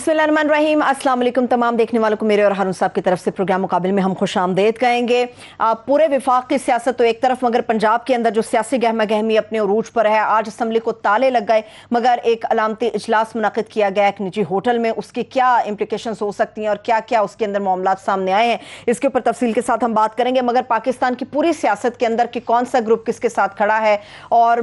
बिस्मिल्लाम अस्सलाम तमाम देखने वालों को मेरे और हारून साहब की तरफ से प्रोग्राम मुकाबले में हम खुश आमदेद कहेंगे पूरे विफाक की सियासत तो एक तरफ मगर पंजाब के अंदर जो सियासी गहमा गहमी अपने अरूज पर है आज असम्बली को ताले लग गए मगर एक अलामती इजलास मुनद किया गया एक निजी होटल में उसकी क्या इम्प्लीकेशन हो सकती हैं और क्या क्या उसके अंदर मामला सामने आए हैं इसके ऊपर तफसील के साथ हम बात करेंगे मगर पाकिस्तान की पूरी सियासत के अंदर कि कौन सा ग्रुप किसके साथ खड़ा है और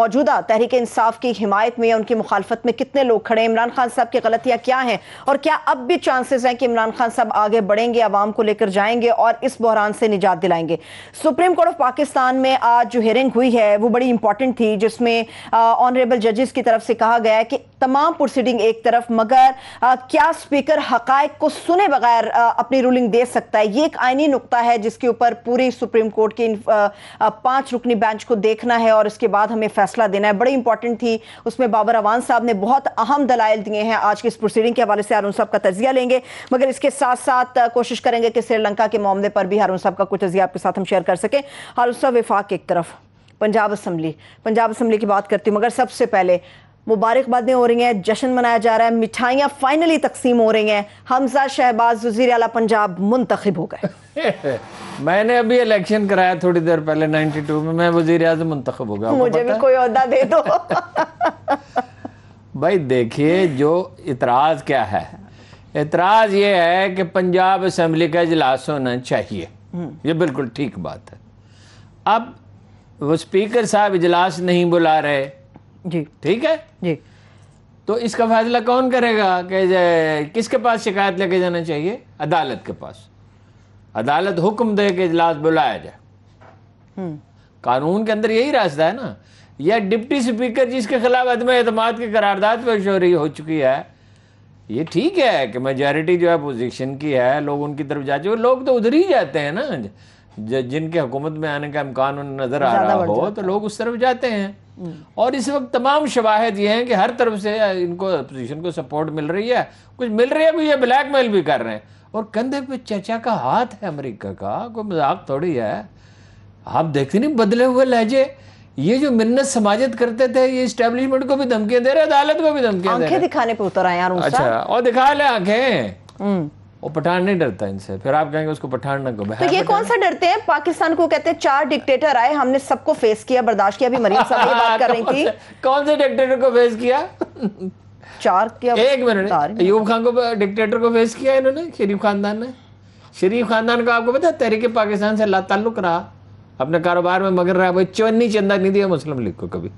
मौजूदा तहरीक इंसाफ की हिमायत में उनकी मुखालफत में कितने लोग खड़े हैं इमरान खान साहब की गलतियाँ क्या क्या हैं और क्या अब भी चांसेस हैं कि इमरान खान साहब आगे बढ़ेंगे आवाम को लेकर जाएंगे और इस बहरान से निजात दिलाएंगे सुप्रीम कोर्ट ऑफ पाकिस्तान में आज जो हियरिंग हुई है वो बड़ी इंपॉर्टेंट थी जिसमें ऑनरेबल जजेस की तरफ से कहा गया है कि तमाम प्रोसीडिंग एक तरफ मगर आ, क्या स्पीकर हक को सुने बगैर अपनी रूलिंग दे सकता है ये एक आईनी नुकता है जिसके ऊपर पूरी सुप्रीम कोर्ट की पांच रुकनी बेंच को देखना है और इसके बाद हमें फैसला देना है बड़ी इंपॉर्टेंट थी उसमें बाबर अवान साहब ने बहुत अहम दलाइल दिए हैं आज के इस प्रोसीडिंग के हवाले से हारून साहब का तजिया लेंगे मगर इसके साथ साथ कोशिश करेंगे कि श्रीलंका के मामले पर भी हारून साहब का कुछ तजिया आपके साथ हम शेयर कर सकें हारून साहब विफाक एक तरफ पंजाब असम्बली पंजाब असम्बली की बात करती हूँ मगर सबसे पहले मुबारकबादें हो रही हैं जश्न मनाया जा रहा है मिठाइयाँ फाइनली तकसीम हो रही हैं हमजा शहबाज वजीर अला पंजाब मुंतखब हो गए मैंने अभी इलेक्शन कराया थोड़ी देर पहले 92 में मैं वजीर अजम मुंतब हो गया मुझे भी कोई अहदा दे दो भाई देखिए जो इतराज़ क्या है इतराज़ ये है कि पंजाब असम्बली का इजलास होना चाहिए हम्म। ये बिल्कुल ठीक बात है अब वो स्पीकर साहब इजलास नहीं बुला रहे जी ठीक है जी तो इसका फैसला कौन करेगा कि किसके पास शिकायत लेके जाना चाहिए अदालत के पास अदालत हुक्म दे के इजलास बुलाया जाए हम्म। कानून के अंदर यही रास्ता है ना या डिप्टी स्पीकर जिसके खिलाफ अदम अतमाद की करारदाद पेश हो रही हो चुकी है ये ठीक है कि मेजॉरिटी जो है अपोजिशन की है लोग उनकी तरफ जा चुके लोग तो उधर ही जाते हैं ना जिनके हुकूमत में आने का इम्कान उन्हें नज़र आ रहा हो तो लोग उस तरफ जाते हैं हम्म। और इस वक्त तमाम शवाहद ये हैं कि हर तरफ से इनको अपोजिशन को सपोर्ट मिल रही है कुछ मिल रही है भी ये ब्लैक मेल भी कर रहे हैं और कंधे पे चचा का हाथ है अमरीका का कोई मजाक थोड़ी है आप देखते नहीं बदले हुए लहजे ये जो मिन्नत समाजत करते थे ये स्टेब्लिशमेंट को भी धमकी दे रहे अदालत को भी धमकी दे रहे दिखाने पे उतर आए यार अच्छा और दिखा ले आंखें हम्म। वो पठान नहीं डरता इनसे फिर आप कहेंगे उसको पठान ना को तो ये कौन सा डरते हैं पाकिस्तान को कहते हैं चार डिक्टेटर आए हमने सबको फेस किया बर्दाश्त किया अभी मरीम साहब बात कर रही थी कौन से डिक्टेटर को फेस किया चार किया एक मिनट अयूब खान को डिक्टेटर को फेस किया इन्होंने शरीफ खानदान ने शरीफ खानदान को आपको पता तहरीके पाकिस्तान से ला ताल्लुक रहा अपने कारोबार में मगर रहा भाई चवन्नी चंदा नहीं दिया मुस्लिम लीग को कभी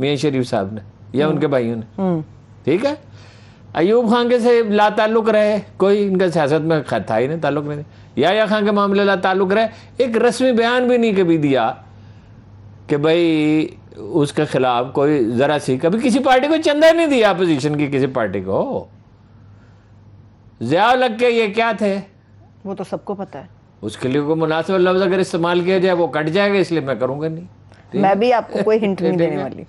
मियाँ शरीफ साहब ने या हम्म। उनके भाइयों ने हम्म। ठीक है अयूब खान के से ला ताल्लुक रहे कोई इनका सियासत में था ही नहीं ताल्लुक नहीं या, या खान के मामले ला ताल्लुक रहे एक रस्मी बयान भी नहीं कभी दिया कि भाई उसके खिलाफ कोई ज़रा सी कभी किसी पार्टी को चंदा नहीं दिया अपोजिशन की किसी पार्टी को जया लग के ये क्या थे वो तो सबको पता है उसके लिए कोई मुनासिब लफ्ज अगर इस्तेमाल किया जाए वो कट जाएगा इसलिए मैं करूंगा नहीं मैं भी आपको कोई हिंट नहीं देने वाली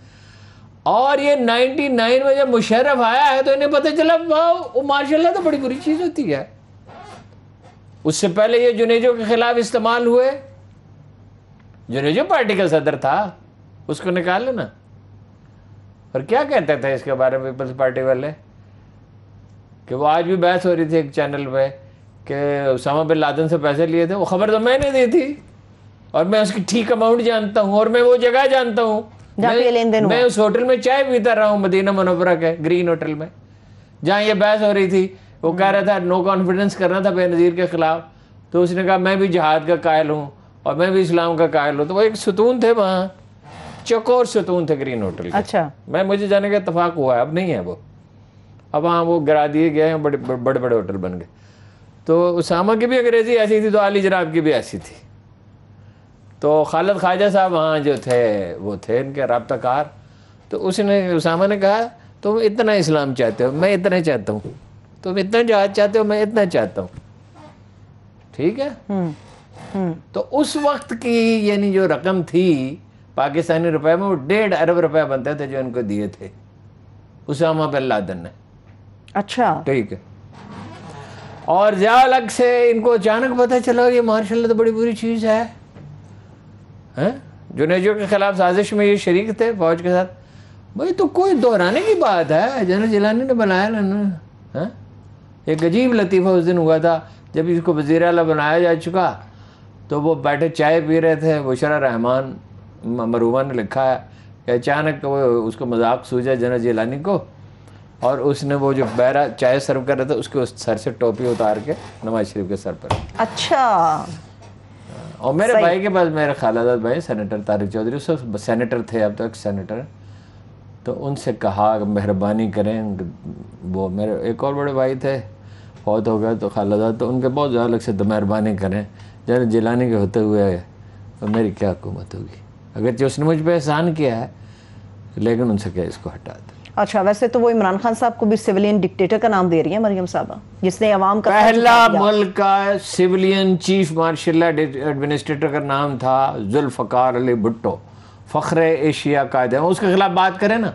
और ये 99 में जब मुशर्रफ आया है तो इन्हें पता चला वाह माशाल्लाह तो बड़ी बुरी चीज़ होती है उससे पहले ये जुनेजो के खिलाफ इस्तेमाल हुए जुनेजो पार्टी का सदर था उसको निकाल ना और क्या कहते थे इसके बारे में पीपल्स पार्टी वाले कि वो आज भी बहस हो रही थी एक चैनल पर कि उसामा बिन लादन से पैसे लिए थे वो खबर तो मैंने दी थी और मैं उसकी ठीक अमाउंट जानता हूँ और मैं वो जगह जानता हूँ मैं, मैं उस होटल में चाय पीता रहा हूँ मदीना मनोवरा के ग्रीन होटल में जहाँ ये बहस हो रही थी वो कह रहा था नो कॉन्फिडेंस करना था बेनज़ीर के ख़िलाफ़ तो उसने कहा मैं भी जहाद का कायल हूँ और मैं भी इस्लाम का कायल हूँ तो वो एक सुतून थे वहाँ चकोर सुतून थे ग्रीन होटल अच्छा मैं मुझे जाने का इतफाक़ हुआ है अब नहीं है वो अब हाँ वो गिरा दिए गए हैं बड़े बड़े बड़े होटल बन गए तो उसामा की भी अंग्रेज़ी ऐसी थी तो अली जनाब की भी ऐसी थी तो खालद ख्वाजा साहब वहाँ जो थे वो थे इनके कार तो उसने उसामा ने कहा तुम इतना इस्लाम चाहते हो मैं इतना चाहता हूँ तुम इतना जहाज चाहते हो मैं इतना चाहता हूँ ठीक है हुँ, हम्म, हुँ. हम्म। तो उस वक्त की यानी जो रकम थी पाकिस्तानी रुपए में वो डेढ़ अरब रुपए बनते थे जो इनको दिए थे उसामा बिन लादन ने अच्छा ठीक है और जहाँ अलग से इनको अचानक पता चला ये मार्शल तो बड़ी बुरी चीज़ है हैं जुनेजो के खिलाफ साजिश में ये शरीक थे फौज के साथ भाई तो कोई दोहराने की बात है जनरल जिलानी ने बनाया ना हैं एक अजीब लतीफ़ा उस दिन हुआ था जब इसको वजीर अला बनाया जा चुका तो वो बैठे चाय पी रहे थे बुशरा रहमान मरूमा ने लिखा है कि अचानक वो उसको मजाक सूझा जनरल जिलानी को और उसने वो जो बहरा चाय सर्व कर रहा था उसके उस सर से टोपी उतार के नवाज शरीफ के सर पर अच्छा और मेरे भाई के पास मेरे खालादाद भाई सेनेटर तारिक चौधरी सब सेनेटर थे अब तक तो सेनेटर तो उनसे कहा मेहरबानी करें वो मेरे एक और बड़े भाई थे फौत हो गए तो खालादाद तो उनके बहुत ज़्यादा लग से तो मेहरबानी करें जरा जिलाने के होते हुए तो मेरी क्या हुकूमत होगी जो उसने मुझ पर एहसान किया है लेकिन उनसे क्या इसको हटा दो अच्छा वैसे तो वो इमरान खान साहब को भी सिविलियन डिक्टेटर का नाम दे रही है मरियम साहब जिसने अवाम का पहला मुल्क का सिविलियन चीफ मार्शल एडमिनिस्ट्रेटर का नाम था जुल्फ़कार अली भुट्टो फ़ख्र एशिया कायद है उसके खिलाफ बात करें ना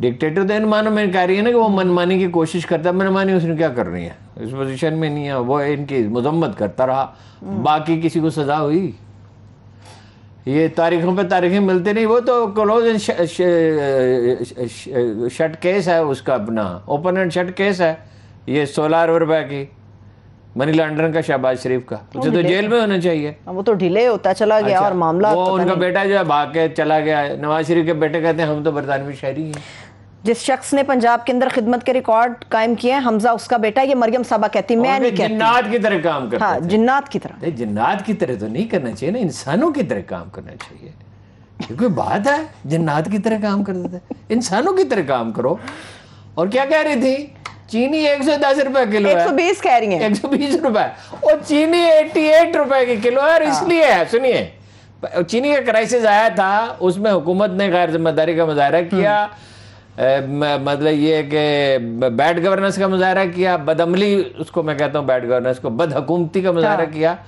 डिक्टेटर तो इन मानो मैं कह रही है ना कि वो मनमानी की कोशिश करता है मनमानी उसने क्या कर रही है इस पोजीशन में नहीं है वो इनकी मजम्मत करता रहा हम्म। बाकी किसी को सजा हुई ये तारीखों पे तारीखें मिलती नहीं वो तो क्लोज एंड शट केस है उसका अपना ओपन एंड शट केस है ये सोलह अरब रुपए की मनी लॉन्ड्रिंग का शहबाज शरीफ का उसे तो जेल में होना चाहिए हाँ, वो तो डिले होता चला गया अच्छा, और मामला वो उनका बेटा जो है भाग के चला गया नवाज शरीफ के बेटे कहते हैं हम तो बरतानवी शहरी हैं जिस शख्स ने पंजाब के अंदर खिदमत के रिकॉर्ड कायम किए हैं हमजा उसका बेटा ये मरियम साहबा कहती मैं नहीं कहती जिन्नात की तरह काम करता हाँ जिन्नात की तरह जिन्नात की तरह तो नहीं करना चाहिए ना इंसानों की तरह काम करना चाहिए क्योंकि बात है जिन्नात की तरह काम करते थे इंसानों की तरह काम करो और क्या कह रही थी चीनी एक सौ दस रुपए किलो एक सौ बीस कह रही है एक सौ बीस रुपए और चीनी एट्टी एट रुपए की किलो है और हाँ। इसलिए है सुनिए चीनी का क्राइसिस आया था उसमें हुकूमत ने गैर जिम्मेदारी का मुजाहरा किया हम्म। मतलब ये कि बैड गवर्नेंस का मुजाहरा किया बदमली उसको मैं कहता हूँ बैड गवर्नेंस को बदहकूमती का मुजाहरा हाँ। किया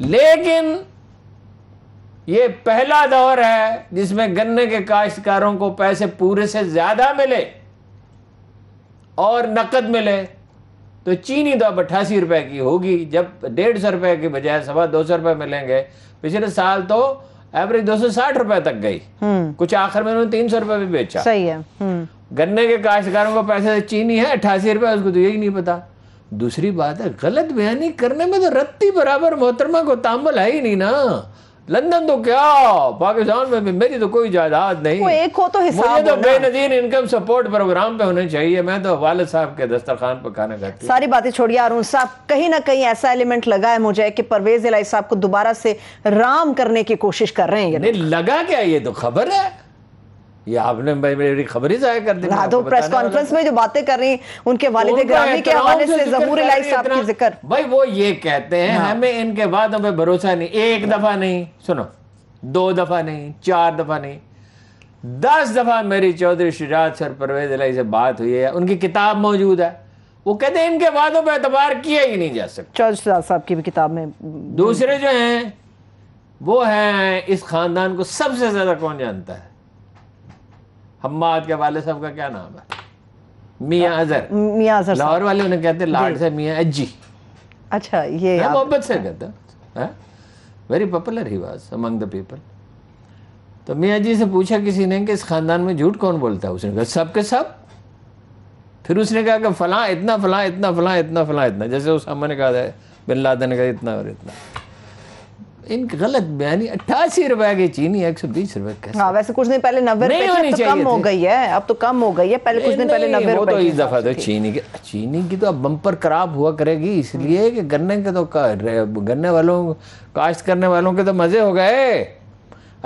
लेकिन ये पहला दौर है जिसमें गन्ने के काश्तकारों को पैसे पूरे से ज्यादा मिले और नकद मिले तो चीनी तो अब अट्ठासी रुपए की होगी जब डेढ़ सौ रुपए के बजाय सवा दो सौ रुपए मिलेंगे पिछले साल तो एवरेज दो सौ साठ रुपए तक गई हम्म। कुछ आखिर में उन्होंने तीन सौ रुपए भी बेचा सही है हम्म। गन्ने के काश्तकारों को पैसे से चीनी है अट्ठासी रुपए उसको तो यही नहीं पता दूसरी बात है गलत बयानी करने में तो रत्ती बराबर मोहतरमा को तामल है ही नहीं ना लंदन तो क्या पाकिस्तान में भी मेरी तो कोई जायदाद नहीं वो एक हो तो हिसाब मुझे तो बेनजीर इनकम सपोर्ट प्रोग्राम पे होने चाहिए मैं तो वाले साहब के दस्तरखान पर खाना खाती सारी बातें छोड़िए अरुण साहब कहीं ना कहीं ऐसा एलिमेंट लगा है मुझे कि परवेज इलाई साहब को दोबारा से राम करने की कोशिश कर रहे हैं नहीं लगा क्या ये तो खबर है ये आपने भाई मेरी खबर ही जाया कर दी तो प्रेस कॉन्फ्रेंस में जो बातें कर रही उनके वाले के हवाले से जमूर साहब की जिक्र भाई वो ये कहते हैं हाँ। हमें इनके बाद हमें भरोसा नहीं एक हाँ। दफा नहीं सुनो दो दफा नहीं चार दफा नहीं दस दफा मेरी चौधरी शिजात सर परवेज अलाई से बात हुई है उनकी किताब मौजूद है वो कहते हैं इनके वादों पर एतबार किया ही नहीं जा सकता चौधरी शिराज साहब की भी किताब में दूसरे जो हैं वो हैं इस खानदान को सबसे ज्यादा कौन जानता है हम्माद के वाले साहब का क्या नाम है मियाँ अजहर मियाँ अजहर लाहौर वाले उन्हें कहते हैं लाड से मियाँ अज्जी अच्छा ये मोहब्बत से कहते हैं very popular he was among the people तो मियाँ जी से पूछा किसी ने कि इस खानदान में झूठ कौन बोलता है उसने कहा सब के सब फिर उसने कहा कि फलां इतना फलां इतना फलां इतना फलां इतना जैसे उस ने कहा बिन लादन का इतना और इतना इनके गलत बयानी अट्ठासी रुपए की चीनी एक सौ बीस रुपए की हाँ वैसे कुछ दिन पहले नब्बे रुपए तो कम हो गई है अब तो कम हो गई है पहले कुछ दिन पहले नब्बे तो रुपए तो इस दफा तो चीनी की चीनी की तो अब बम्पर खराब हुआ करेगी इसलिए कि गन्ने के तो गन्ने वालों काश्त करने वालों के तो मजे हो गए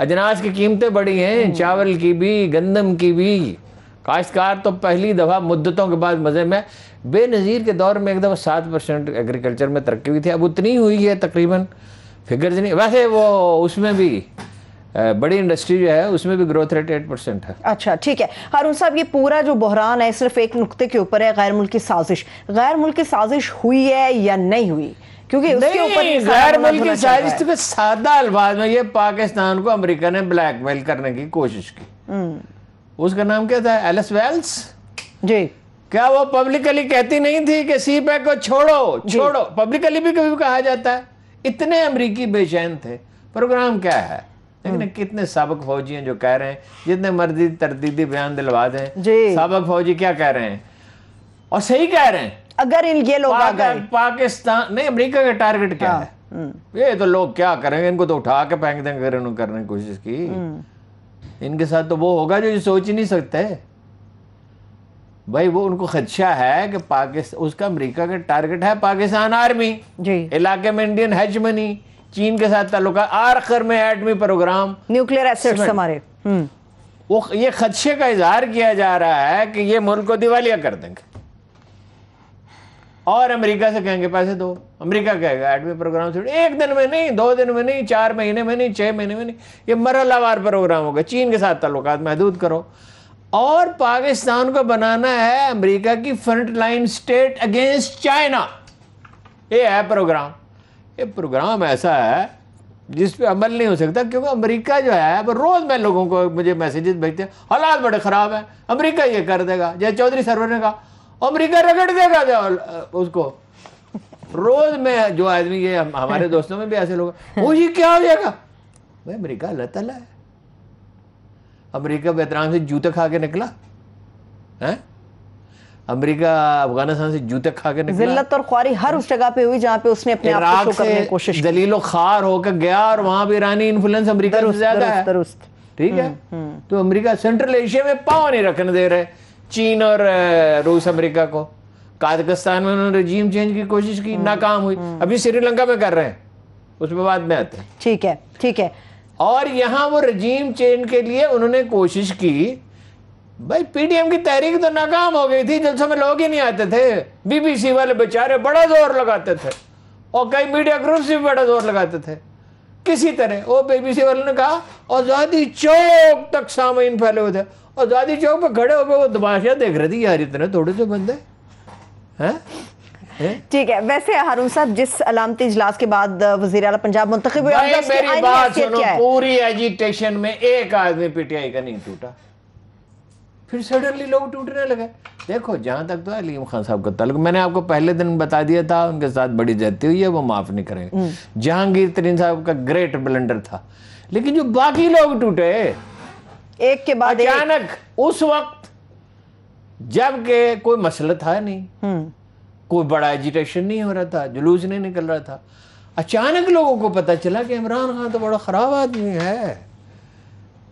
अजनास की कीमतें बढ़ी हैं हम्म। चावल की भी गंदम की भी काश्तकार तो पहली दफ़ा मुद्दतों के बाद मज़े में बेनज़ीर के दौर में एक दफ़ा सात परसेंट एग्रीकल्चर में तरक्की हुई थी अब उतनी हुई है तकरीबन फिगर्स नहीं वैसे वो उसमें भी बड़ी इंडस्ट्री जो है उसमें भी ग्रोथ रेट एट परसेंट है अच्छा ठीक है हारून साहब ये पूरा जो बहरान है सिर्फ एक नुकते के ऊपर है गैर मुल्की साजिश गैर मुल्की साजिश हुई है या नहीं हुई क्योंकि उसके ऊपर गैर मुल्की साजिश तो सादा अल्फाज में ये पाकिस्तान को अमेरिका ने ब्लैकमेल करने की कोशिश की हम्म। उसका नाम क्या था एलिस वेल्स जी क्या वो पब्लिकली कहती नहीं थी कि सी पैक e e को छोड़ो छोड़ो पब्लिकली भी कभी कहा जाता है इतने अमरीकी बेचैन थे प्रोग्राम क्या है लेकिन हम्म। कितने सबक फौजी हैं जो कह रहे हैं जितने मर्जी तरदीदी बयान दिलवा दें सबक फौजी क्या कह रहे हैं और सही कह रहे हैं अगर इन ये लोग पाक, पाकिस्तान नहीं अमेरिका का टारगेट क्या हाँ, है हम्म। ये तो लोग क्या करेंगे इनको तो उठा के फेंक देंगे अगर इन्होंने करने की कोशिश की हम्म। इनके साथ तो वो होगा जो ये सोच ही नहीं सकते भाई वो उनको खदशा है कि पाकिस्तान उसका अमेरिका का टारगेट है पाकिस्तान आर्मी जी इलाके में इंडियन हज मनी चीन के साथ ताल्लुक आखिर में एटमी प्रोग्राम न्यूक्लियर एसेट्स हमारे हम्म। वो ये खदशे का इजहार किया जा रहा है कि ये मुल्क को दिवालिया कर देंगे और अमेरिका से कहेंगे पैसे दो अमेरिका कहेगा एटमी प्रोग्राम से एक दिन में नहीं दो दिन में नहीं चार महीने में नहीं छह महीने में नहीं ये मरहलावार प्रोग्राम होगा चीन के साथ ताल्लुक महदूद करो और पाकिस्तान को बनाना है अमेरिका की front line state against China ये है प्रोग्राम ये प्रोग्राम ऐसा है जिस पे अमल नहीं हो सकता क्योंकि अमेरिका जो है वो रोज़ मैं लोगों को मुझे मैसेजेस भेजते हैं हालात बड़े ख़राब हैं अमेरिका ये कर देगा जय चौधरी सरवर ने कहा अमरीका रगड़ देगा उसको रोज़ में जो आदमी ये हमारे दोस्तों में भी ऐसे लोग वो ये क्या हो जाएगा भाई अमरीका अल्लाह तला है अमेरिका वेतरान से जूते खा के निकला है अमेरिका अफगानिस्तान से जूते खा के निकला जिल्लत और ख्वारी हर उस जगह पे हुई जहाँ पे उसने अपने आप को करने कोशिश दलीलो खार होकर गया और वहां भी ईरानी इन्फ्लुएंस अमेरिका से ज्यादा है ठीक है हम्म, हम्म। तो अमेरिका सेंट्रल एशिया में पाव नहीं रखने दे रहे चीन और रूस अमेरिका को काजकिस्तान में उन्होंने रजीम चेंज की कोशिश की हम्म, नाकाम हुई अभी श्रीलंका में कर रहे हैं उसमें बाद में आते हैं ठीक है ठीक है और यहाँ वो रजीम चेंज के लिए उन्होंने कोशिश की भाई पीडीएम की तहरीक तो नाकाम हो गई थी जल्द में लोग ही नहीं आते थे बीबीसी वाले बेचारे बड़ा जोर लगाते थे और कई मीडिया ग्रुप्स भी बड़ा जोर लगाते थे किसी तरह वो बीबीसी वालों ने कहा आज़ादी चौक तक सामीन फैले हुए थे आज़ादी चौक पर खड़े होकर वो दबाशिया देख रहे थे यार इतने थोड़े से बंदे हैं ठीक है वैसे हारून साहब जिस अलामती इजलास के बाद वजी अला पंजाब मुंतब पूरी एजिटेशन में एक आदमी पीटीआई का नहीं टूटा फिर सडनली लोग टूटने लगे देखो जहाँ तक तो अलीम खान साहब का तल्लक मैंने आपको पहले दिन बता दिया था उनके साथ बड़ी जाती हुई है वो माफ़ नहीं करेंगे हम्म। जहांगीर तरीन साहब का ग्रेट ब्लेंडर था लेकिन जो बाकी लोग टूटे एक के बाद अचानक उस वक्त के कोई मसला था नहीं हम्म। कोई बड़ा एजिटेशन नहीं हो रहा था जुलूस नहीं निकल रहा था अचानक लोगों को पता चला कि इमरान खान तो बड़ा ख़राब आदमी है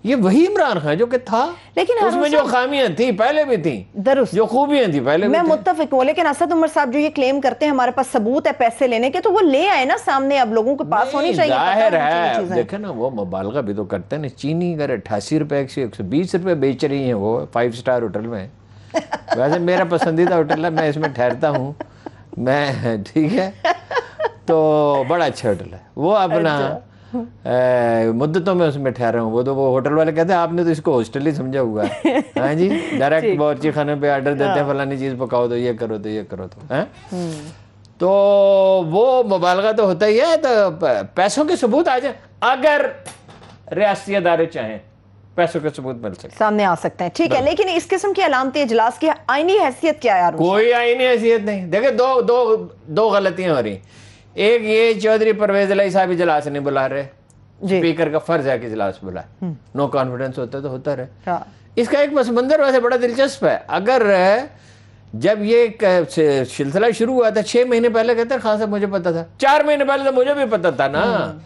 ये वही इमरान खान जो कि था लेकिन उसमें जो खामियां थी पहले भी थी दरुस्त जो खूबियां थी पहले मैं मुतफिक हूँ लेकिन असद उमर साहब जो ये क्लेम करते हैं हमारे पास सबूत है पैसे लेने के तो वो ले आए ना सामने अब लोगों के पास होनी चाहिए जाहिर है देखे ना वो मुबालगा भी तो करते हैं चीनी अगर अट्ठासी रुपए एक सौ बीस रुपए बेच रही है वो फाइव स्टार होटल में वैसे मेरा पसंदीदा होटल है मैं इसमें ठहरता हूँ मैं ठीक है तो बड़ा अच्छा होटल है वो अपना अच्छा। मुद्दतों में उसमें ठहरा हूँ वो तो वो होटल वाले कहते हैं आपने तो इसको हॉस्टल ही समझा हुआ है हाँ जी डायरेक्ट बावची खाने पे ऑर्डर देते हैं हाँ। फलानी चीज़ पकाओ तो ये करो तो ये करो तो हैं हम्म। तो वो मुबालगा तो होता ही है तो पैसों के सबूत आ जाए अगर रियासी अदारे चाहें पैसों के सबूत मिल सकते सामने आ सकते हैं ठीक है लेकिन इस किस्म की अलामती इजलास की आईनी हैसियत क्या यार कोई आईनी हैसियत नहीं देखे दो दो दो गलतियां हो रही एक ये चौधरी परवेज अली साहब इजलास नहीं बुला रहे स्पीकर का फर्ज है कि इजलास बुलाए नो हम्म। कॉन्फिडेंस होता तो होता रहे हाँ। इसका एक पस मंजर वैसे बड़ा दिलचस्प है अगर जब ये सिलसिला शुरू हुआ था छह महीने पहले कहते खास मुझे पता था चार महीने पहले तो मुझे भी पता था ना हम्म।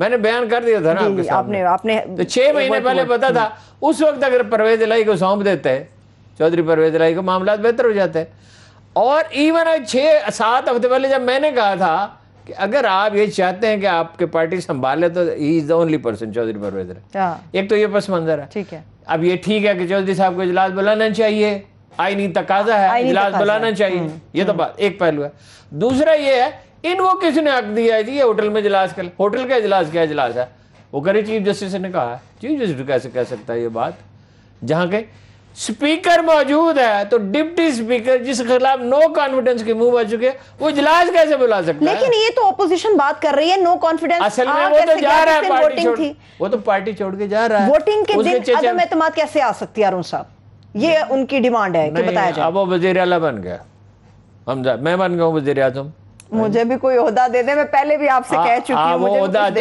मैंने बयान कर दिया था ना आपके आपने आपने तो छह महीने पहले पता था उस वक्त अगर परवेज लाई को सौंप देते हैं चौधरी परवेज लाई को मामला बेहतर हो जाते हैं और इवन आज छः सात हफ्ते पहले जब मैंने कहा था कि अगर आप ये चाहते हैं कि आपके पार्टी संभाले तो he is the only person Chaudhry Pervez हाँ। एक तो ये पस मंजर है ठीक है अब ये ठीक है कि चौधरी साहब को इजलास बुलाना चाहिए आईनी तकाजा है इजलास बुलाना चाहिए हम्म, ये तो हम्म। बात एक पहलू है दूसरा ये है इनको किसने हक दिया है जी ये होटल में इजलास कर होटल का इजलास क्या इजलास है वो कह रही चीफ जस्टिस ने कहा चीफ जस्टिस कैसे कह सकता है ये बात जहां के स्पीकर मौजूद है तो डिप्टी स्पीकर जिस खिलाफ नो कॉन्फिडेंस के मूव आ चुके वो इजलास कैसे बुला सकते लेकिन है? ये तो ओपोजिशन बात कर रही है नो कॉन्फिडेंस असल में वो तो जा रहा है पार्टी छोड़ वो तो पार्टी छोड़ के जा रहा है वोटिंग के दिन अदम एतमाद कैसे आ सकती है अरुण साहब ये उनकी डिमांड है कि बताया जाए अब वो वजीर अला बन गया हमजा मैं बन गया हूँ वजीर आजम मुझे भी कोई दे दे मैं पहले भी आपसे हाँ, कह चुकी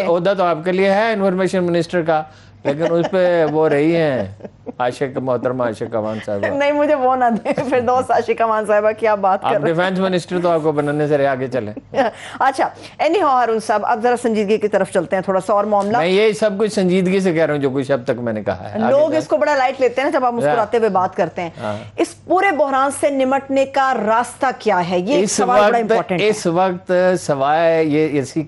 हूँ हाँ, तो आपके लिए है इन्फॉर्मेशन मिनिस्टर का लेकिन उस पर वो रही है आशिक मोहतरमा आशिक अवान साहब नहीं मुझे वो ना दे फिर दोस्त आशिक अवान साहबा की आप बात आप डिफेंस मिनिस्टर तो आपको बनाने से आगे चले अच्छा एनी हो अरुण साहब अब जरा संजीदगी की तरफ चलते हैं थोड़ा सा और मामला मैं ये सब कुछ संजीदगी से कह रहा हूँ जो कुछ अब तक मैंने कहा है लोग इसको बड़ा लाइट लेते हैं जब आप हाँ। मुस्कुराते हुए बात करते हैं हाँ। इस पूरे बहरान से निमटने का रास्ता क्या है ये इस वक्त इस वक्त सवाए ये इसी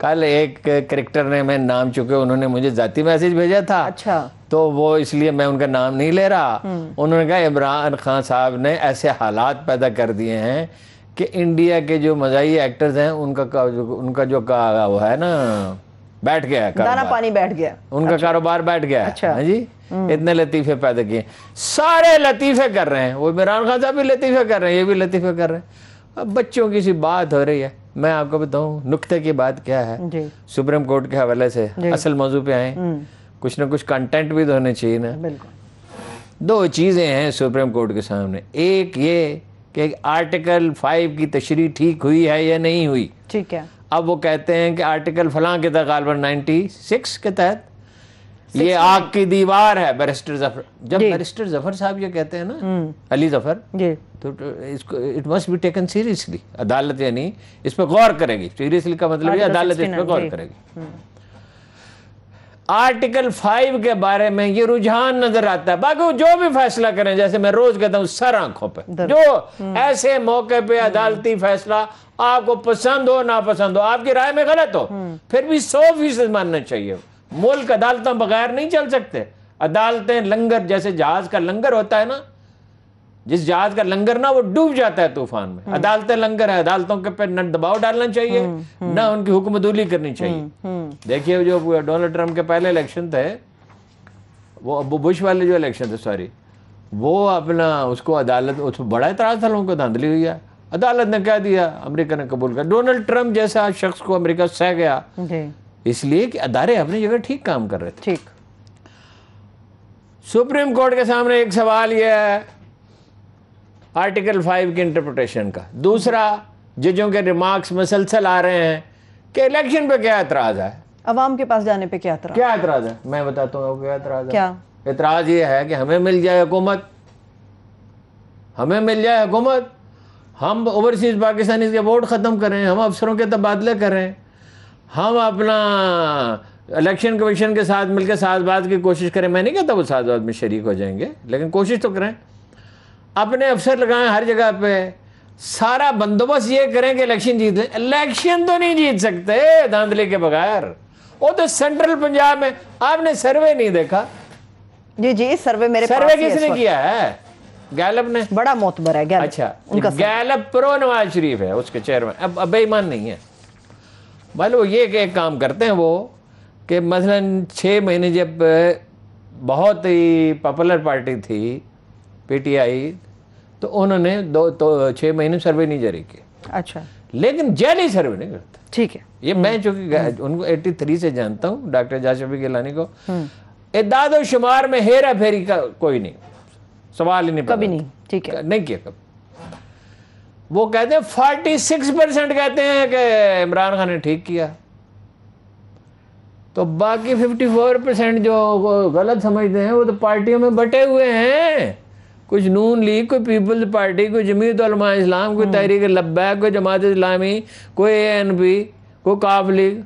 कल एक क्रिकेटर ने मैं नाम चुके उन्होंने मुझे जाति मैसेज भेजा था अच्छा तो वो इसलिए मैं उनका नाम नहीं ले रहा हम्म। उन्होंने कहा इमरान खान साहब ने ऐसे हालात पैदा कर दिए हैं कि इंडिया के जो मजाही एक्टर्स हैं उनका उनका जो का वो है ना बैठ गया दाना पानी बैठ गया उनका अच्छा। कारोबार बैठ गया अच्छा हाँ जी हम्म। इतने लतीफे पैदा किए सारे लतीफे कर रहे हैं वो इमरान खान साहब भी लतीफे कर रहे हैं ये भी लतीफे कर रहे हैं अब बच्चों की सी बात हो रही है मैं आपको बताऊं नुक्ते की बात क्या है सुप्रीम कोर्ट के हवाले से असल मौजू पे आए हम्म। कुछ ना कुछ कंटेंट भी तो होने चाहिए ना बिल्कुल दो चीज़ें हैं सुप्रीम कोर्ट के सामने एक ये कि आर्टिकल फाइव की तशरी ठीक हुई है या नहीं हुई ठीक है अब वो कहते हैं कि आर्टिकल फलां के तहत गालबन नाइनटी सिक्स के तहत ये आग की दीवार है बैरिस्टर जफर जब बैरिस्टर जफर साहब ये कहते हैं ना हम्म। अली जफर तो इसको it must be taken seriously अदालत यानी इस पर गौर करेगी सीरियसली का मतलब ये अदालत इस पर गौर करेगी हम्म। आर्टिकल फाइव के बारे में ये रुझान नजर आता है बाकी जो भी फैसला करें जैसे मैं रोज कहता हूँ सर आंखों पर जो हम्म। ऐसे मौके पे हम्म। अदालती फैसला आपको पसंद हो ना पसंद हो आपकी राय में गलत हो हम्म। फिर भी सौ फीसद मानना चाहिए मुल्क अदालतों बगैर नहीं चल सकते अदालतें लंगर जैसे जहाज का लंगर होता है ना जिस जहाज का लंगर ना वो डूब जाता है तूफान में हम्म। अदालतें लंगर है अदालतों के पे न दबाव डालना चाहिए हम्म, हम्म। न उनकी हुक्मदूली करनी चाहिए देखिए जो डोनाल्ड ट्रंप के पहले इलेक्शन थे वो अबू बुश वाले जो इलेक्शन थे सॉरी वो अपना उसको अदालत उस बड़ा इतराज था लोगों को धांधली हुई है अदालत ने कह दिया अमेरिका ने कबूल कर डोनाल्ड ट्रंप जैसा शख्स को अमेरिका सह गया इसलिए कि अदारे अपनी जगह ठीक काम कर रहे थे ठीक सुप्रीम कोर्ट के सामने एक सवाल यह है आर्टिकल फाइव के इंटरप्रटेशन का दूसरा जजों के रिमार्क्स मसलसल आ रहे हैं कि इलेक्शन पे क्या एतराज़ है अवाम के पास जाने पे क्या एतराज क्या एतराज है मैं बताता हूँ क्या एतराज क्या एतराज ये है कि हमें मिल जाए हुकूमत हमें मिल जाए हुकूमत हम ओवरसीज पाकिस्तानी के वोट ख़त्म करें हम अफसरों के तबादले करें हम अपना इलेक्शन कमीशन के साथ मिलकर साजबाज की कोशिश करें मैं नहीं कहता वो साजबाज में शरीक हो जाएंगे लेकिन कोशिश तो करें अपने अफसर लगाएं हर जगह पे सारा बंदोबस्त ये करें कि इलेक्शन जीत लें इलेक्शन तो नहीं जीत सकते धांधली के बगैर वो तो सेंट्रल पंजाब में आपने सर्वे नहीं देखा जी जी सर्वे मेरे सर्वे किसने किया है गैलब ने बड़ा मोतबर है गैलब अच्छा उनका गैलब प्रो नवाज शरीफ है उसके चेयरमैन अब अब बेईमान नहीं है भाई वो ये एक काम करते हैं वो कि मसलन छः महीने जब बहुत ही पॉपुलर पार्टी थी पेटी आई तो उन्होंने दो तो छः महीने सर्वे नहीं जारी किए अच्छा लेकिन जेडी सर्वे नहीं करता ठीक है ये मैं हम्म। चूंकि हम्म। उनको 83 से जानता हूँ डॉक्टर जाशफी गिलानी को हम्म। दादो शुमार में हेरा फेरी का कोई नहीं सवाल ही नहीं कभी नहीं ठीक है नहीं किया कभी वो कहते हैं फोर्टी सिक्स परसेंट कहते हैं कि इमरान खान ने ठीक किया तो बाकी फिफ्टी फोर परसेंट जो गलत समझते हैं वो तो पार्टियों में बटे हुए हैं कुछ नून लीग कोई पीपल्स पार्टी कोई जमीत इस्लाम कोई हम्म। तहरीक लब्बा कोई जमात इस्लामी कोई ए एन पी कोई Qaaf league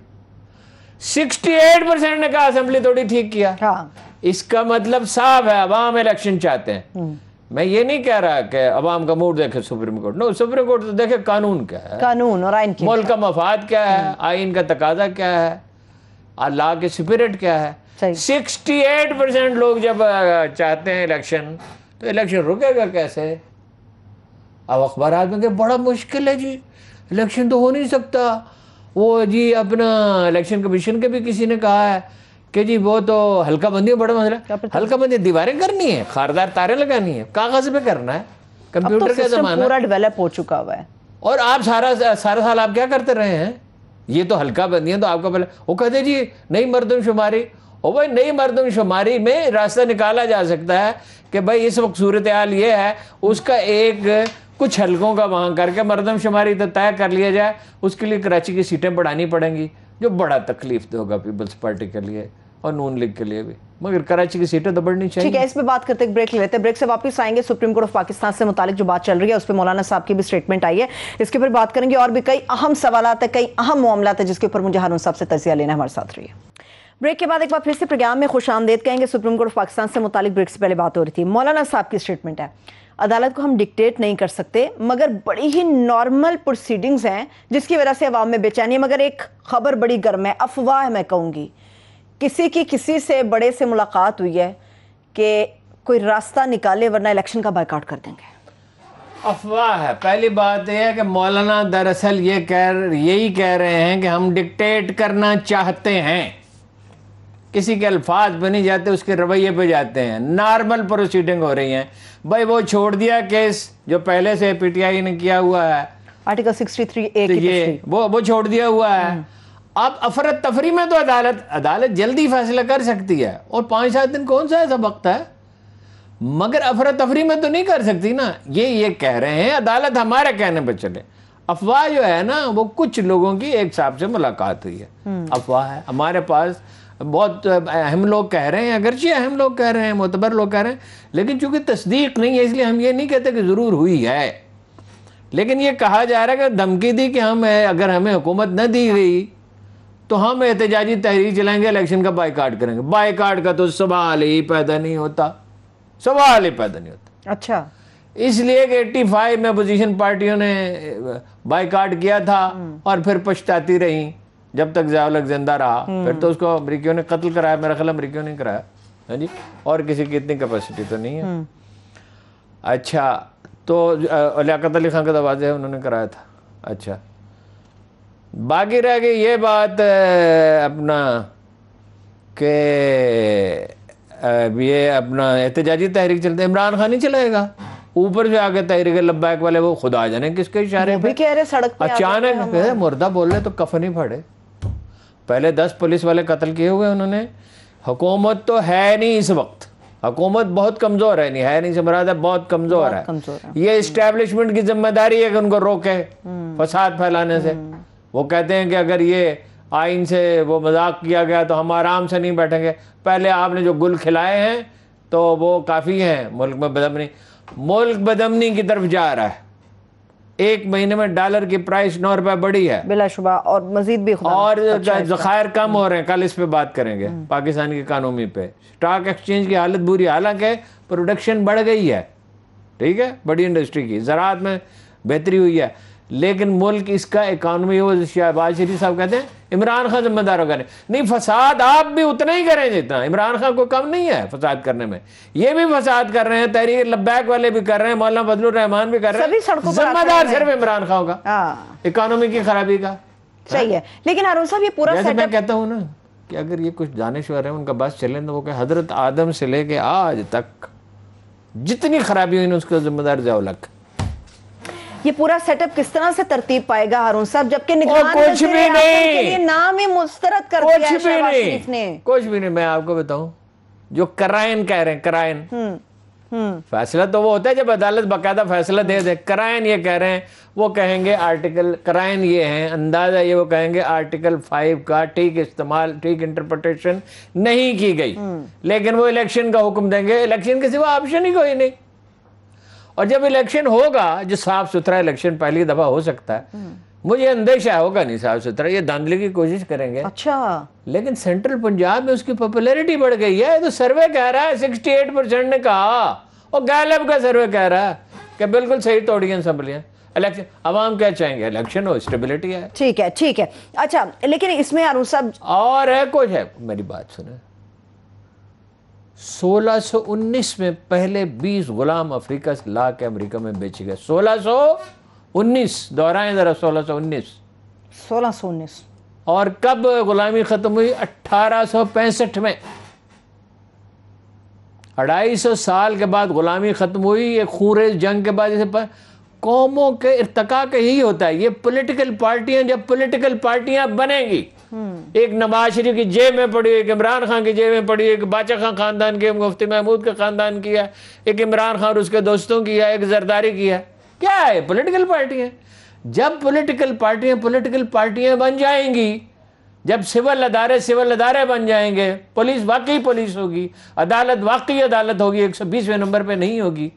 sixty eight percent ने कहा असेंबली थोड़ी ठीक किया हाँ। इसका मतलब साफ है अवाम इलेक्शन चाहते हैं हम्म। मैं ये नहीं कह रहा कि अवाम का मूड देखे supreme court no supreme court तो देखे कानून क्या है कानून और आइन मुल्क का मफाद क्या है हम्म। आइन का तकाजा क्या है अल्लाह के स्पिरिट क्या है सिक्सटी एट परसेंट लोग जब चाहते हैं इलेक्शन तो इलेक्शन रुकेगा कैसे अब अखबार में तो बड़ा मुश्किल है जी इलेक्शन तो हो नहीं सकता वो जी अपना इलेक्शन कमीशन के भी किसी ने कहा है कि जी वो तो हल्का बंदी बड़ा मसला हल्का बंदी दीवारें करनी है खारदार तारे लगानी है कागज पे करना है कंप्यूटर तो का जमाना पूरा डेवलप हो चुका हुआ है और आप सारा सारा साल आप क्या करते रहे हैं ये तो हल्का बंदी है तो आपका पहले वो कहते जी नहीं मरदमशुमारी और भाई नई मरदम शुमारी में रास्ता निकाला जा सकता है कि भाई इस वक्त सूरत हाल ये है उसका एक कुछ हलकों का वहाँ करके मरदम शुमारी तो तय कर लिया जाए उसके लिए कराची की सीटें बढ़ानी पड़ेंगी जो बड़ा तकलीफ तो होगा पीपल्स पार्टी के लिए और नून लीग के लिए भी मगर कराची की सीटें तो बढ़नी चाहिए ठीक है इस बात करते हैं ब्रेक लेते हैं ब्रेक से वापस आएंगे सुप्रीम कोर्ट ऑफ पाकिस्तान से मुतालिक जो बात चल रही है उस पर मौलाना साहब की भी स्टेटमेंट आई है इसके ऊपर बात करेंगे और भी कई अहम सवाल है कई अहम मामला है जिसके ऊपर मुझे हारून साहब से तजिया लेना हमारे साथ रही है ब्रेक के बाद एक बार फिर से प्रोग्राम में खुश आमदेद कहेंगे सुप्रीम कोर्ट ऑफ पाकिस्तान से मुतालिक ब्रेक से पहले बात हो रही थी मौलाना साहब की स्टेटमेंट है अदालत को हम डिक्टेट नहीं कर सकते मगर बड़ी ही नॉर्मल प्रोसीडिंग्स हैं जिसकी वजह से अवाम में बेचैनी है मगर एक खबर बड़ी गर्म है अफवाह है मैं कहूँगी किसी की किसी से बड़े से मुलाकात हुई है कि कोई रास्ता निकाले वरना इलेक्शन का बाइकआउट कर देंगे अफवाह है पहली बात यह है कि मौलाना दरअसल ये कह यही कह रहे हैं कि हम डिक्टेट करना चाहते हैं किसी के अल्फाज पे नहीं जाते उसके रवैये पे जाते हैं नॉर्मल प्रोसीडिंग हो रही है भाई वो छोड़ दिया केस जो पहले से पीटीआई ने किया हुआ है आर्टिकल 63 ए तो ये वो वो छोड़ दिया हुआ है अब हम्म। अफरत तफरी में तो अदालत अदालत जल्दी फैसला कर सकती है और पाँच सात दिन कौन सा ऐसा वक्त है मगर अफरत तफरी में तो नहीं कर सकती ना ये ये कह रहे हैं अदालत हमारे कहने पर चले अफवाह जो है ना वो कुछ लोगों की एक साहब से मुलाकात हुई है हम्म। अफवाह है हमारे पास बहुत अहम लोग कह रहे हैं अगरचे अहम लोग कह रहे हैं मोतबर लोग कह रहे हैं लेकिन चूंकि तस्दीक नहीं है इसलिए हम ये नहीं कहते कि ज़रूर हुई है लेकिन ये कहा जा रहा है कि धमकी दी कि हम अगर हमें हुकूमत न दी गई तो हम एहतजाजी तहरीर चलाएंगे इलेक्शन का बायकाट करेंगे बाईकाट का तो सवाल ही पैदा नहीं होता सवाल ही पैदा नहीं होता अच्छा इसलिए कि एट्टी फाइव में अपोजिशन पार्टियों ने बायकाट किया था हम्म। और फिर पछताती रहीं जब तक जयालक जिंदा रहा हम्म। फिर तो उसको अमरीकियों ने कत्ल कराया मेरा ख्याल अमरीकियों ने कराया है जी और किसी की इतनी कैपेसिटी तो नहीं है हम्म। अच्छा तो लियात अली खान का दरवाजे है उन्होंने कराया था अच्छा बाकी रह गई ये बात अपना के ये अपना एहतजाजी तहरीक चलते इमरान खान ही चलाएगा ऊपर से आगे तहरीक लब्बैक वाले वो खुदा जाने किसके इशारे भी कह रहे सड़क अचानक मुर्दा बोल रहे तो कफन ही फड़े पहले दस पुलिस वाले कत्ल किए हुए उन्होंने हुकूमत तो है नहीं इस वक्त हुकूमत बहुत कमज़ोर है नहीं है नहीं से मुराद है बहुत कमज़ोर है ये इस्टेब्लिशमेंट की जिम्मेदारी है कि उनको रोके हम्म। फसाद फैलाने से हम्म। वो कहते हैं कि अगर ये आइन से वो मजाक किया गया तो हम आराम से नहीं बैठेंगे पहले आपने जो गुल खिलाए हैं तो वो काफ़ी हैं मुल्क में बदमनी मुल्क बदमनी की तरफ जा रहा है एक महीने में डॉलर की प्राइस नौ रुपए बढ़ी है बिलाशुबा और मजीद भी और अच्छा जखायर कम हम्म। हो रहे हैं कल इस पे बात करेंगे हम्म। पाकिस्तान की इकानोमी पे स्टॉक एक्सचेंज की हालत बुरी हालांकि प्रोडक्शन बढ़ गई है ठीक है बड़ी इंडस्ट्री की ज़रात में बेहतरी हुई है लेकिन मुल्क इसका इकानमी हो शहबाज शरीफ साहब कहते हैं इमरान खान जिम्मेदार करें नहीं फसाद आप भी उतना ही करें जितना इमरान खान को कम नहीं है फसाद करने में ये भी फसाद कर रहे हैं तहरीर लब्बैक वाले भी कर रहे हैं मौलाना बदलुर रहमान भी कर रहे हैं जिम्मेदार सिर्फ इमरान खान का इकानमी हाँ। की खराबी का सही है लेकिन अरुण साहब ये पूरा मैं कहता हूँ ना कि अगर ये कुछ दानश्वर है उनका बस चले तो वो कहे हजरत आदम से लेके आज तक जितनी खराबी हुई उसका जिम्मेदार लख ये पूरा सेटअप किस तरह से तरतीब पाएगा हारून साहब जबकि कुछ भी नहीं नाम ही मुस्तरद कर कुछ भी नहीं कुछ भी नहीं मैं आपको बताऊं जो कराइन कह रहे हैं करायन हम्म, हम्म। फैसला तो वो होता है जब अदालत बाकायदा फैसला दे दे कराइन ये कह रहे हैं वो कहेंगे आर्टिकल कराइन ये है अंदाजा ये वो कहेंगे आर्टिकल फाइव का ठीक इस्तेमाल ठीक इंटरप्रटेशन नहीं की गई हम्म। लेकिन वो इलेक्शन का हुक्म देंगे इलेक्शन के सिवा ऑप्शन ही कोई नहीं और जब इलेक्शन होगा जो साफ सुथरा इलेक्शन पहली दफा हो सकता है हम्म। मुझे अंदेशा होगा नहीं साफ सुथरा ये धांधली की कोशिश करेंगे अच्छा लेकिन सेंट्रल पंजाब में उसकी पॉपुलैरिटी बढ़ गई है तो सर्वे कह रहा है सिक्सटी एट परसेंट ने कहा और गैलब का सर्वे कह रहा है कि बिल्कुल सही तोड़िए सब इलेक्शन अवाम क्या चाहेंगे इलेक्शन हो स्टेबिलिटी है ठीक है ठीक है अच्छा लेकिन इसमें अरुण साहब और है कुछ है मेरी बात सुने 1619 में पहले 20 गुलाम अफ्रीका से ला के अमरीका में बेचे गए 1619 दोहराएं ज़रा 1619 उन्नीस और कब गुलामी ख़त्म हुई 1865 में अढ़ाई सौ साल के बाद गुलामी ख़त्म हुई एक खूरेज जंग के बाद जैसे कौमों के इरतका के ही होता है ये पॉलिटिकल पार्टियां जब पॉलिटिकल पार्टियां बनेंगी हम्म। एक नवाज शरीफ की जेब में पड़ी हुई एक इमरान खान की जेब में पड़ी हुई एक बाचा खान खानदान की मुफ्ती महमूद का खानदान की है एक इमरान खान और उसके दोस्तों की है एक जरदारी की है क्या है पोलिटिकल पार्टियां जब पोलिटिकल पार्टियां पोलिटिकल पार्टियां बन जाएंगी जब सिविल अदारे सिविल अदारे बन जाएंगे पुलिस वाकई पुलिस होगी अदालत वाकई अदालत होगी एक सौ बीसवें नंबर पर नहीं होगी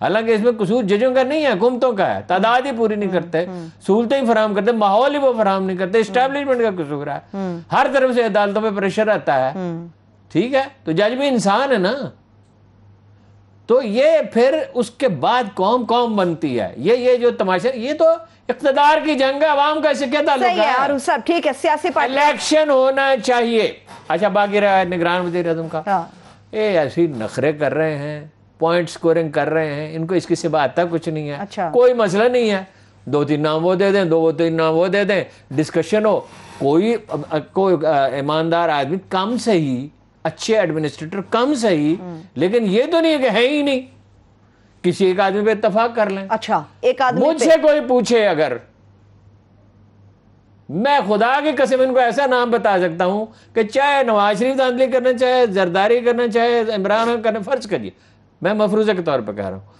हालांकि इसमें कसूर जजों का नहीं है हुकूमतों का है तादाद ही पूरी नहीं हम्म, करते हम्म। सहूलतें ही फराम करते माहौल ही वो फराम नहीं करते इस्टेब्लिशमेंट हम्म। का कसूर है हर तरफ से अदालतों पर प्रेशर आता है ठीक है तो जज भी इंसान है ना तो ये फिर उसके बाद कौम कौम बनती है ये ये जो तमाशा ये तो इकतदार की जंग है आवाम का इससे क्या है और सब ठीक है सियासी इलेक्शन होना चाहिए अच्छा बाकी रहा निगरान वजीर का हाँ। ये ऐसी नखरे कर रहे हैं पॉइंट स्कोरिंग कर रहे हैं इनको इसके सिवा आता कुछ नहीं है अच्छा। कोई मसला नहीं है दो तीन नाम वो दे दें दो वो तीन नाम वो दे दें डिस्कशन हो कोई कोई ईमानदार आदमी कम से ही अच्छे एडमिनिस्ट्रेटर कम से ही हम्म। लेकिन ये तो नहीं है कि है ही नहीं किसी एक आदमी पे इतफाक कर लें अच्छा एक आदमी मुझसे कोई पूछे अगर मैं खुदा की कसम इनको ऐसा नाम बता सकता हूं कि चाहे नवाज शरीफ धांधली करना चाहे जरदारी करना चाहे इमरान खान करना फर्ज करिए मैं मफरूजा के तौर पर कह रहा हूँ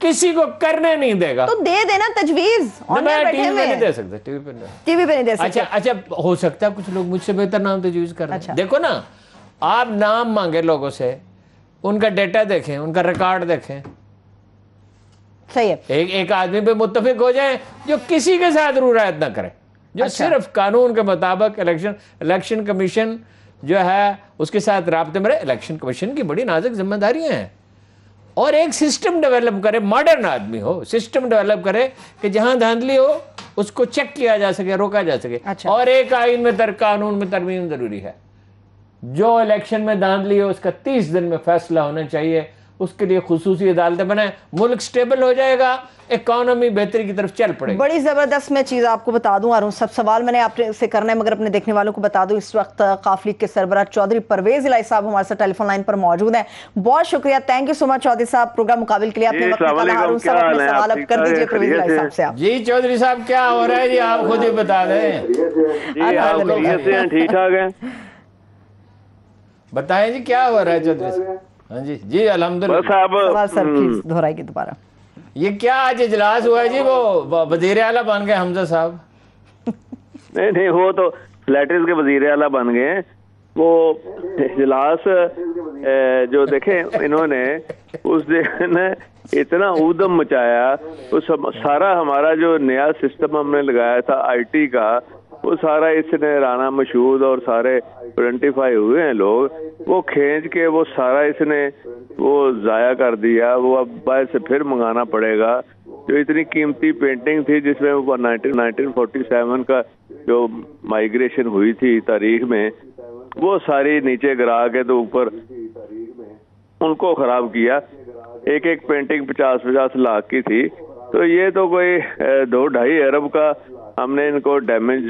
किसी को करने नहीं देगा तो दे देना तजवीज टीवी पे नहीं दे सकता टीवी पे नहीं टीवी पे नहीं दे सकते अच्छा अच्छा हो सकता है कुछ लोग मुझसे बेहतर नाम तजवीज तो कर अच्छा। देखो ना आप नाम मांगे लोगों से उनका डेटा देखें उनका रिकॉर्ड देखें सही है एक एक आदमी पे मुतफिक हो जाए जो किसी के साथ रूरायत ना करे जो अच्छा। सिर्फ कानून के मुताबिक इलेक्शन इलेक्शन कमीशन जो है उसके साथ रबते में इलेक्शन कमीशन की बड़ी नाजुक जिम्मेदारियां हैं और एक सिस्टम डेवलप करे मॉडर्न आदमी हो सिस्टम डेवलप करे कि जहां धांधली हो उसको चेक किया जा सके रोका जा सके अच्छा। और एक आइन में तर कानून में तरमीम जरूरी है जो इलेक्शन में धांधली हो उसका तीस दिन में फैसला होना चाहिए उसके लिए खसूसी अदालतें बनाए मुल्क स्टेबल हो जाएगा इकोनॉमी बेहतरी की तरफ चल पड़ेगी बड़ी ज़बरदस्त मैं चीज़ आपको बता दूं अरुण सब सवाल मैंने आपने से करना है मगर अपने देखने वालों को बता दूं इस वक्त काफली के सरबरा चौधरी परवेज इलाई साहब हमारे साथ टेलीफोन लाइन पर मौजूद हैं बहुत शुक्रिया thank you so much Chaudhry साहब प्रोग्राम मुकाबल के लिए आपने वक्त सवाल अब कर दीजिए परवेज इलाई साहब से आप जी चौधरी साहब क्या हो रहा है जी आप खुद ही बता दें ठीक ठाक है बताए जी क्या हो रहा है चौधरी साहब हाँ जी जी अलहमदुल्ला हम्म। दोबारा ये क्या आज इजलास हुआ है जी वो वजीर आला बन गए हमजा साहब नहीं नहीं वो तो लेटर्स के वजीर आला बन गए वो इजलास जो देखे इन्होंने उस दिन इतना ऊदम मचाया उस सारा हमारा जो नया सिस्टम हमने लगाया था आईटी का वो सारा इसने राना मशहूद और सारे आइडेंटिफाई हुए हैं लोग वो खींच के वो सारा इसने वो जाया कर दिया वो अब बाहर से फिर मंगाना पड़ेगा जो इतनी कीमती पेंटिंग थी जिसमें वो 19, 1947 का जो माइग्रेशन हुई थी तारीख में वो सारी नीचे गिरा के तो ऊपर उनको खराब किया एक एक पेंटिंग पचास पचास लाख की थी तो ये तो कोई दो ढाई अरब का हमने इनको डैमेज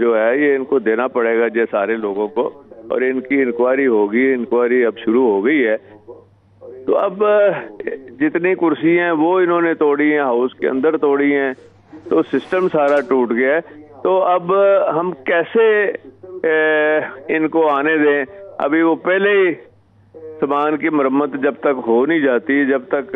जो है ये इनको देना पड़ेगा ये सारे लोगों को और इनकी इंक्वायरी होगी इंक्वायरी अब शुरू हो गई है तो अब जितनी कुर्सी हैं वो इन्होंने तोड़ी हैं हाउस के अंदर तोड़ी हैं तो सिस्टम सारा टूट गया है तो अब हम कैसे ए, इनको आने दें अभी वो पहले ही सामान की मरम्मत जब तक हो नहीं जाती जब तक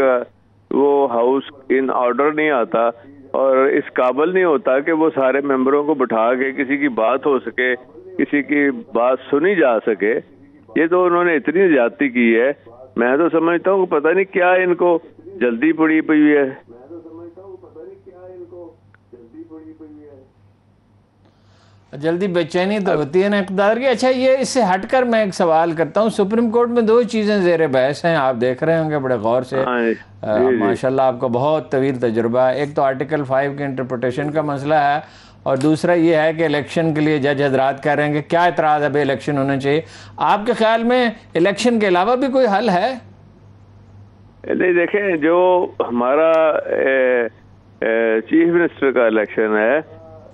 वो हाउस इन ऑर्डर नहीं आता और इस काबल नहीं होता कि वो सारे मेंबरों को बिठा के किसी की बात हो सके किसी की बात सुनी जा सके ये तो उन्होंने इतनी ज्यादा की है मैं तो समझता हूँ पता नहीं क्या इनको जल्दी पड़ी पी है जल्दी बेचैनी तो होती है ना इकदार की अच्छा ये इससे हटकर मैं एक सवाल करता हूँ सुप्रीम कोर्ट में दो चीज़ें जेर बहस हैं आप देख रहे होंगे बड़े गौर से हाँ, माशाल्लाह आपको बहुत तवील तजुर्बा एक तो आर्टिकल फाइव के इंटरप्रटेशन का मसला है और दूसरा ये है कि इलेक्शन के लिए जज हजरात कह रहे हैं कि क्या इतराज़ अभी इलेक्शन होना चाहिए आपके ख्याल में इलेक्शन के अलावा भी कोई हल है नहीं देखें जो हमारा चीफ मिनिस्टर का इलेक्शन है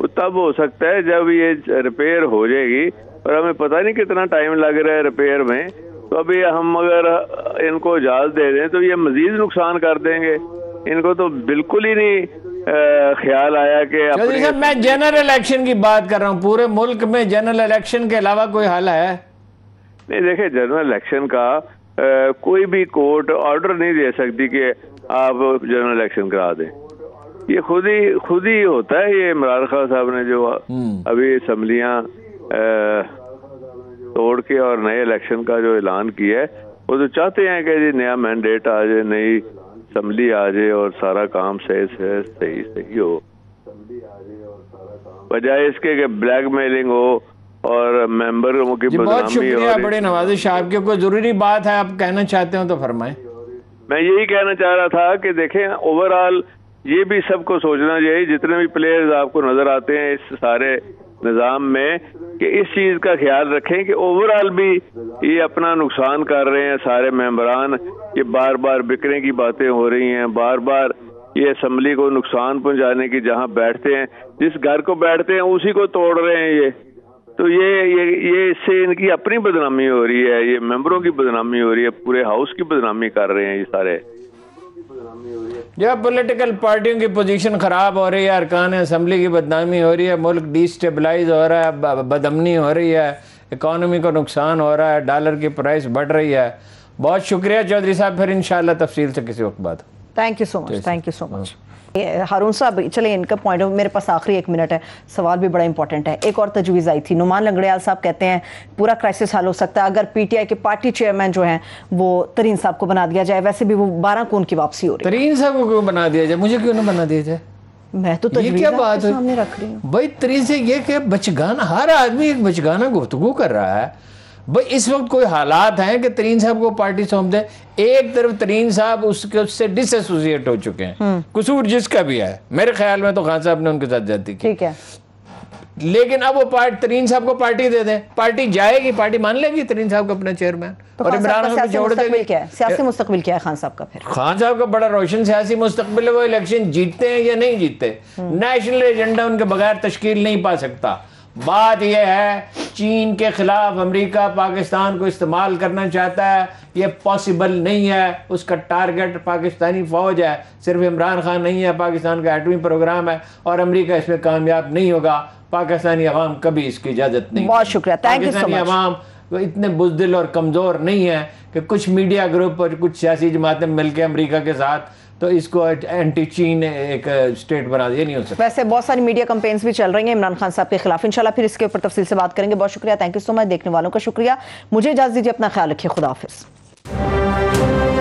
वो तब हो सकता है जब ये रिपेयर हो जाएगी और हमें पता नहीं कितना टाइम लग रहा है रिपेयर में तो अभी हम अगर इनको जाल दे दें तो ये मजीद नुकसान कर देंगे इनको तो बिल्कुल ही नहीं आ, ख्याल आया कि अपने... सर मैं जनरल इलेक्शन की बात कर रहा हूँ पूरे मुल्क में जनरल इलेक्शन के अलावा कोई हल है नहीं देखे जनरल इलेक्शन का आ, कोई भी कोर्ट ऑर्डर नहीं दे सकती कि आप जनरल इलेक्शन करा दें ये खुद ही खुद ही होता है ये इमरान खान साहब ने जो हम्म। अभी असम्बलियाँ तोड़ के और नए इलेक्शन का जो ऐलान किया है वो तो चाहते हैं कि जी नया मैंडेट आ जाए नई असम्बली आ जाए और सारा काम सही सही सही सही हो बजाय इसके कि ब्लैक मेलिंग हो और मेंबरों की बदनामी और बड़े नवाजिश आपके कोई जरूरी बात है आप कहना चाहते हो तो फरमाएं मैं यही कहना चाह रहा था कि देखें ओवरऑल ये भी सबको सोचना चाहिए जितने भी प्लेयर्स आपको नजर आते हैं इस सारे निज़ाम में कि इस चीज़ का ख्याल रखें कि ओवरऑल भी ये अपना नुकसान कर रहे हैं सारे मेम्बरान ये बार बार बिकने की बातें हो रही हैं बार बार ये असम्बली को नुकसान पहुंचाने की जहां बैठते हैं जिस घर को बैठते हैं उसी को तोड़ रहे हैं ये तो ये ये ये इससे इनकी अपनी बदनामी हो रही है ये मेंबरों की बदनामी हो रही है पूरे हाउस की बदनामी कर रहे हैं ये सारे या पॉलिटिकल पार्टियों की पोजीशन ख़राब हो रही है अरकान असम्बली की बदनामी हो रही है मुल्क डिस्टेबलाइज हो रहा है बदमनी हो रही है इकोनॉमी को नुकसान हो रहा है डॉलर की प्राइस बढ़ रही है बहुत शुक्रिया चौधरी साहब फिर इन शफसी से किसी वक्त बात thank you so much thank you so much Haroon साहब चले इनका पॉइंट मेरे पास आखिरी एक मिनट है सवाल भी बड़ा इंपॉर्टेंट है एक और तजवीज़ आई थी नुमान लंगड़ियाल साहब कहते हैं पूरा क्राइसिस हल हो सकता है अगर पीटीआई के पार्टी चेयरमैन जो हैं वो तरीन साहब को बना दिया जाए वैसे भी वो बारह कोन की वापसी हो रही है तरीन साहब को बना दिया जाए मुझे क्यों ना बना दिया जाए मैं तो ये क्या बात है भाई तरीन से ये कि बचगाना हर आदमी एक बचगाना गुफ्तगु कर रहा है भाई इस वक्त कोई हालात हैं कि तरीन साहब को पार्टी सौंप दें एक तरफ तरीन साहब उसके उससे डिसोसिएट हो चुके हैं हम्म। कसूर जिसका भी है मेरे ख्याल में तो खान साहब ने उनके साथ जाती की ठीक है लेकिन अब वो पार्ट तरीन साहब को पार्टी दे दें पार्टी जाएगी पार्टी मान लेगी तरीन साहब को अपने चेयरमैन तो और इमरान खान जोड़ देंगे क्या है सियासी मुस्तकबिल क्या है खान साहब का फिर खान साहब का बड़ा रोशन सियासी मुस्तकबिल है वो इलेक्शन जीतते हैं या नहीं जीतते नेशनल हम्म। एजेंडा उनके बगैर तश्कील नहीं पा सकता बात यह है चीन के खिलाफ अमेरिका पाकिस्तान को इस्तेमाल करना चाहता है ये पॉसिबल नहीं है उसका टारगेट पाकिस्तानी फ़ौज है सिर्फ इमरान खान नहीं है पाकिस्तान का एटमी प्रोग्राम है और अमेरिका इसमें कामयाब नहीं होगा पाकिस्तानी अवाम कभी इसकी इजाज़त नहीं बहुत शुक्रिया थैंक यू सो मच वो इतने बुजदिल और कमज़ोर नहीं है कि कुछ मीडिया ग्रुप और कुछ सियासी जमातें मिलकर अमरीका के साथ तो इसको एंटी चीन एक स्टेट बना दिया नहीं हो सकता वैसे बहुत सारी मीडिया कंपेन्स भी चल रही हैं इमरान खान साहब के खिलाफ इंशाल्लाह फिर इसके ऊपर तफसील से बात करेंगे बहुत शुक्रिया थैंक यू सो मच देखने वालों का शुक्रिया मुझे इजाज़त दीजिए अपना ख्याल रखिए खुदाफिज़